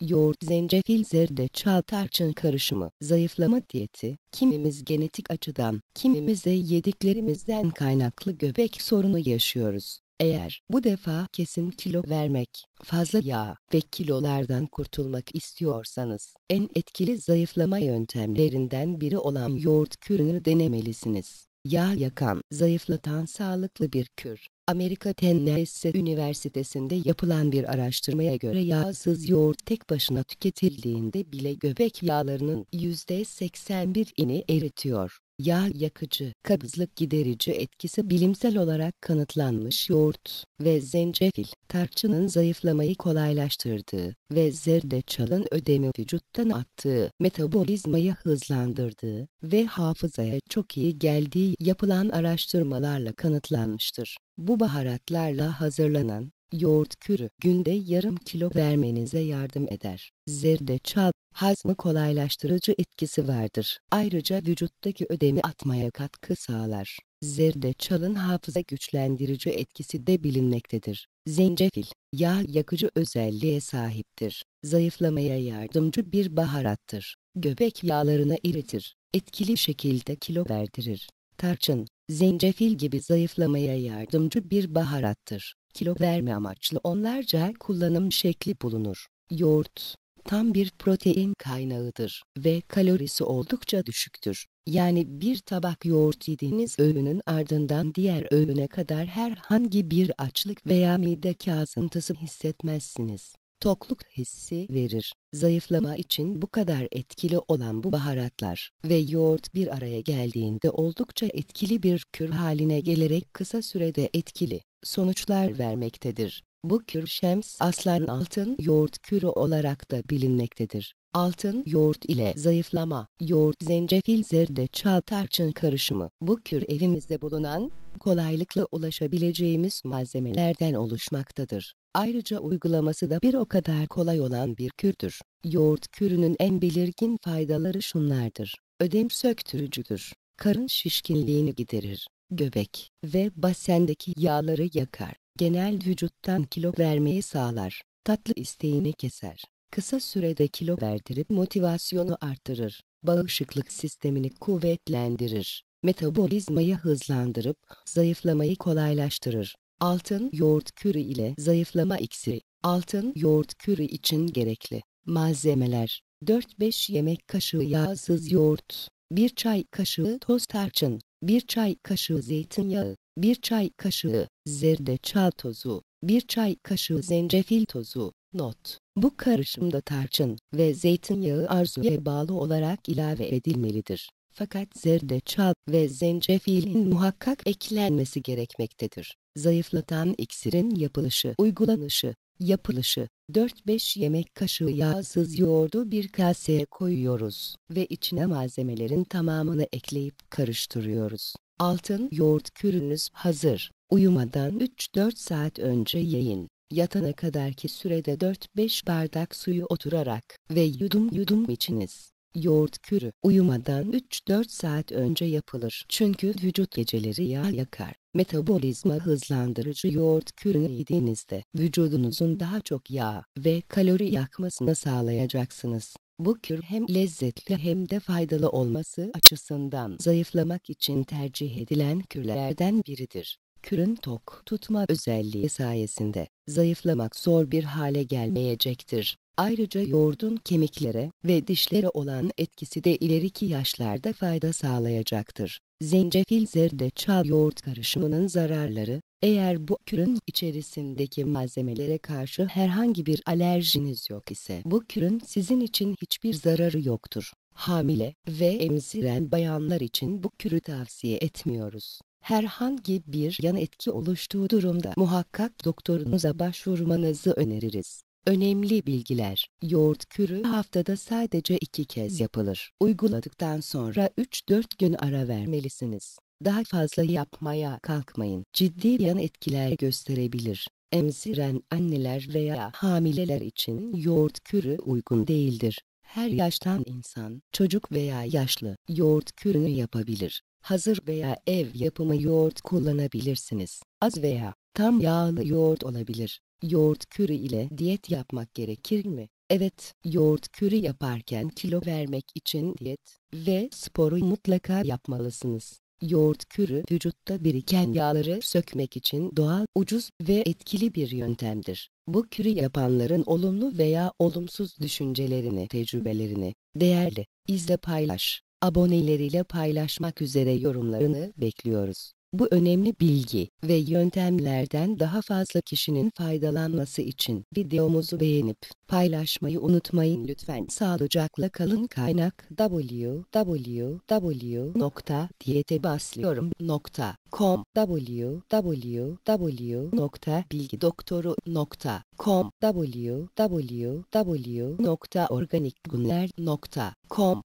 yoğurt, zencefil, zerdeçal, tarçın karışımı, zayıflama diyeti, kimimiz genetik açıdan, kimimize yediklerimizden kaynaklı göbek sorunu yaşıyoruz. Eğer bu defa kesin kilo vermek, fazla yağ ve kilolardan kurtulmak istiyorsanız, en etkili zayıflama yöntemlerinden biri olan yoğurt kürünü denemelisiniz. Yağ yakan, zayıflatan sağlıklı bir kür. Amerika Tennessee Üniversitesi'nde yapılan bir araştırmaya göre yağsız yoğurt tek başına tüketildiğinde bile göbek yağlarının %81'ini eritiyor yağ yakıcı, kabızlık giderici etkisi bilimsel olarak kanıtlanmış yoğurt ve zencefil, tarçının zayıflamayı kolaylaştırdığı ve zerdeçalın ödemi vücuttan attığı, metabolizmayı hızlandırdığı ve hafızaya çok iyi geldiği yapılan araştırmalarla kanıtlanmıştır. Bu baharatlarla hazırlanan Yoğurt kürü günde yarım kilo vermenize yardım eder. Zerdeçal, hazmı kolaylaştırıcı etkisi vardır. Ayrıca vücuttaki ödemi atmaya katkı sağlar. Zerdeçalın hafıza güçlendirici etkisi de bilinmektedir. Zencefil, yağ yakıcı özelliğe sahiptir. Zayıflamaya yardımcı bir baharattır. Göbek yağlarını eritir. Etkili şekilde kilo verdirir. Tarçın, zencefil gibi zayıflamaya yardımcı bir baharattır kilo verme amaçlı onlarca kullanım şekli bulunur. Yoğurt, tam bir protein kaynağıdır ve kalorisi oldukça düşüktür. Yani bir tabak yoğurt yediğiniz öğünün ardından diğer öğüne kadar herhangi bir açlık veya mide kazıntısı hissetmezsiniz. Tokluk hissi verir. Zayıflama için bu kadar etkili olan bu baharatlar ve yoğurt bir araya geldiğinde oldukça etkili bir kür haline gelerek kısa sürede etkili sonuçlar vermektedir. Bu kür şems aslan altın yoğurt kürü olarak da bilinmektedir. Altın yoğurt ile zayıflama, yoğurt zencefil zerdeçal tarçın karışımı. Bu kür evimizde bulunan, kolaylıkla ulaşabileceğimiz malzemelerden oluşmaktadır. Ayrıca uygulaması da bir o kadar kolay olan bir kürdür. Yoğurt kürünün en belirgin faydaları şunlardır. Ödem söktürücüdür. Karın şişkinliğini giderir göbek ve basendeki yağları yakar. Genel vücuttan kilo vermeyi sağlar. Tatlı isteğini keser. Kısa sürede kilo verdirip motivasyonu artırır. Bağışıklık sistemini kuvvetlendirir. Metabolizmayı hızlandırıp zayıflamayı kolaylaştırır. Altın yoğurt kürü ile zayıflama iksiri. Altın yoğurt kürü için gerekli malzemeler 4-5 yemek kaşığı yağsız yoğurt, 1 çay kaşığı toz tarçın, 1 çay kaşığı zeytinyağı, 1 çay kaşığı zerdeçal tozu, 1 çay kaşığı zencefil tozu. Not: Bu karışımda tarçın ve zeytinyağı arzuya bağlı olarak ilave edilmelidir. Fakat zerdeçal ve zencefilin muhakkak eklenmesi gerekmektedir. Zayıflatan iksirin yapılışı, uygulanışı Yapılışı 4-5 yemek kaşığı yağsız yoğurdu bir kaseye koyuyoruz ve içine malzemelerin tamamını ekleyip karıştırıyoruz. Altın yoğurt kürünüz hazır. Uyumadan 3-4 saat önce yayın. Yatana kadarki sürede 4-5 bardak suyu oturarak ve yudum yudum içiniz. Yoğurt kürü uyumadan 3-4 saat önce yapılır. Çünkü vücut geceleri yağ yakar. Metabolizma hızlandırıcı yoğurt kürünü yediğinizde vücudunuzun daha çok yağ ve kalori yakmasını sağlayacaksınız. Bu kür hem lezzetli hem de faydalı olması açısından zayıflamak için tercih edilen kürlerden biridir. Kürün tok tutma özelliği sayesinde zayıflamak zor bir hale gelmeyecektir. Ayrıca yoğurdun kemiklere ve dişlere olan etkisi de ileriki yaşlarda fayda sağlayacaktır. Zencefil zerdeçal yoğurt karışımının zararları, eğer bu kürün içerisindeki malzemelere karşı herhangi bir alerjiniz yok ise bu kürün sizin için hiçbir zararı yoktur. Hamile ve emziren bayanlar için bu kürü tavsiye etmiyoruz. Herhangi bir yan etki oluştuğu durumda muhakkak doktorunuza başvurmanızı öneririz. Önemli bilgiler. Yoğurt kürü haftada sadece 2 kez yapılır. Uyguladıktan sonra 3-4 gün ara vermelisiniz. Daha fazla yapmaya kalkmayın. Ciddi yan etkiler gösterebilir. Emziren anneler veya hamileler için yoğurt kürü uygun değildir. Her yaştan insan, çocuk veya yaşlı yoğurt kürünü yapabilir. Hazır veya ev yapımı yoğurt kullanabilirsiniz. Az veya tam yağlı yoğurt olabilir. Yoğurt kürü ile diyet yapmak gerekir mi? Evet, yoğurt kürü yaparken kilo vermek için diyet ve sporu mutlaka yapmalısınız. Yoğurt kürü vücutta biriken yağları sökmek için doğal, ucuz ve etkili bir yöntemdir. Bu kürü yapanların olumlu veya olumsuz düşüncelerini, tecrübelerini, değerli, izle paylaş, aboneleriyle paylaşmak üzere yorumlarını bekliyoruz. Bu önemli bilgi ve yöntemlerden daha fazla kişinin faydalanması için videomuzu beğenip paylaşmayı unutmayın lütfen. Sağlıcakla kalın kaynak www.diyetebaslıyorum.com www.bilgidoktoru.com www.organikgunler.com